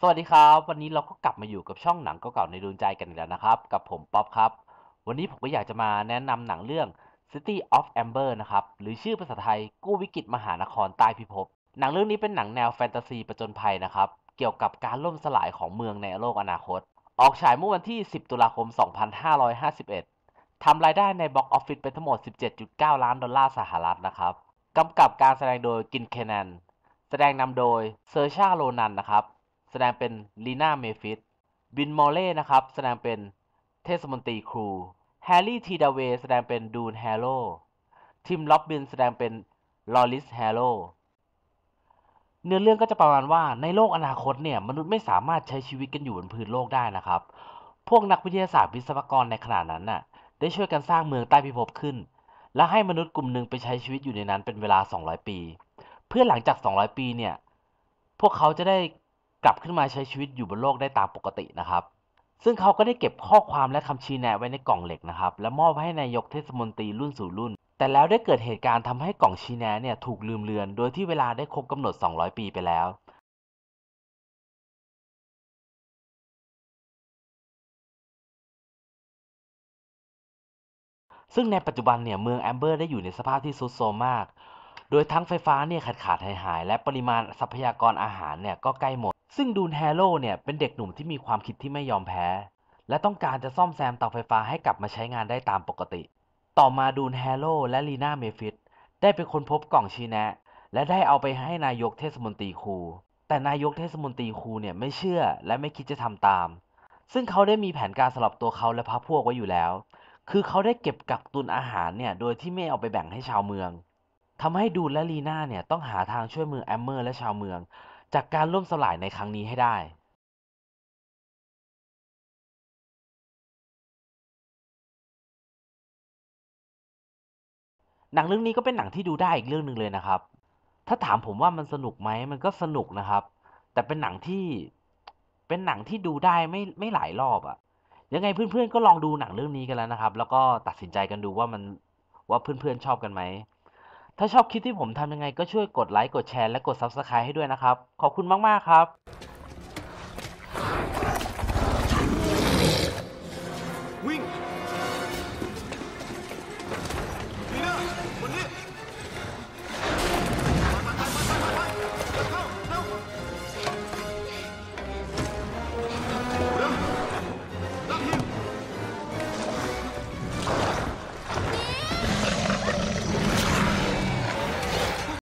สวัสดีครับ วันนี้เราก็กลับมาอยู่กับช่องหนังเก่าๆในดวงใจกันอีกแล้วนะครับ กับผมป๊อปครับ วันนี้ผมก็อยากจะมาแนะนำหนังเรื่อง City of Amber นะครับ หรือชื่อภาษาไทยกู้วิกฤตมหานครใต้พิภพหนังเรื่องนี้เป็นหนังแนวแฟนตาซีประจนภัยนะครับ เกี่ยวกับการล่มสลายของเมืองในโลกอนาคต ออกฉายเมื่อวันที่ 10 ตุลาคม 2551ทำรายได้ในบ็อกออฟฟิศไปทั้งหมด 17.9 ล้านดอลลาร์สหรัฐนะครับกำกับการแสดงโดยกินเคนันนแสดงนำโดยเซอร์ชาโรนันนะครับแสดงเป็นลีน่าเมฟิสบินมอลเล่นะครับ แสดงเป็นเทศมนตรีครูแฮร์รี่ทีดาเวแสดงเป็นดูนแฮโร่ทิมล็อบบินแสดงเป็นลอริสแฮโร่เนื้อเรื่องก็จะประมาณว่าในโลกอนาคตเนี่ย มนุษย์ไม่สามารถใช้ชีวิตกันอยู่บนพื้นโลกได้นะครับ พวกนักวิทยาศาสตร์วิศวกรในขณะนั้นน่ะได้ช่วยกันสร้างเมืองใต้พิภพขึ้น และให้มนุษย์กลุ่มหนึ่งไปใช้ชีวิตอยู่ในนั้นเป็นเวลา 200 ปี เพื่อหลังจาก 200 ปีเนี่ยพวกเขาจะได้กลับขึ้นมาใช้ชีวิตอยู่บนโลกได้ตามปกตินะครับ ซึ่งเขาก็ได้เก็บข้อความและคำชี้แนะไว้ในกล่องเหล็กนะครับ และมอบให้นายกเทศมนตรีรุ่นสู่รุ่น แต่แล้วได้เกิดเหตุการณ์ทำให้กล่องชี้แนะเนี่ยถูกลืมเลือน โดยที่เวลาได้ครบกำหนด 200 ปีไปแล้ว ซึ่งในปัจจุบันเนี่ยเมืองแอมเบอร์ได้อยู่ในสภาพที่ซุดโทรมมาก โดยทั้งไฟฟ้าเนี่ยขาดขาดหายหาย และปริมาณทรัพยากรอาหารเนี่ยก็ใกล้หมดซึ่งดูนแฮโร่เนี่ยเป็นเด็กหนุ่มที่มีความคิดที่ไม่ยอมแพ้ และต้องการจะซ่อมแซมเตาไฟฟ้าให้กลับมาใช้งานได้ตามปกติ ต่อมาดูนแฮโร่และลีน่าเมฟิตได้ไปนค้นพบกล่องชี้แนะ และได้เอาไปให้นายกเทศมนตรีคู แต่นายกเทศมนตรีคูเนี่ยไม่เชื่อและไม่คิดจะทำตาม ซึ่งเขาได้มีแผนการสลับตัวเขาและพรรคพวกไว้อยู่แล้ว คือเขาได้เก็บกักตุนอาหารเนี่ยโดยที่ไม่เอาไปแบ่งให้ชาวเมืองทำให้ดูและลีน่าเนี่ยต้องหาทางช่วยมือแอมเมอร์และชาวเมืองจากการล่มสลายในครั้งนี้ให้ได้ หนังเรื่องนี้ก็เป็นหนังที่ดูได้อีกเรื่องหนึ่งเลยนะครับ ถ้าถามผมว่ามันสนุกไหมมันก็สนุกนะครับ แต่เป็นหนังที่ เป็นหนังที่ดูได้ไม่ไม่หลายรอบอะยังไงเพื่อนๆก็ลองดูหนังเรื่องนี้กันแล้วนะครับ แล้วก็ตัดสินใจกันดูว่ามันว่าเพื่อนๆชอบกันไหมถ้าชอบคลิปที่ผมทำยังไงก็ช่วยกดไลค์กดแชร์และกด Subscribe ให้ด้วยนะครับ ขอบคุณมาก ๆ ครับ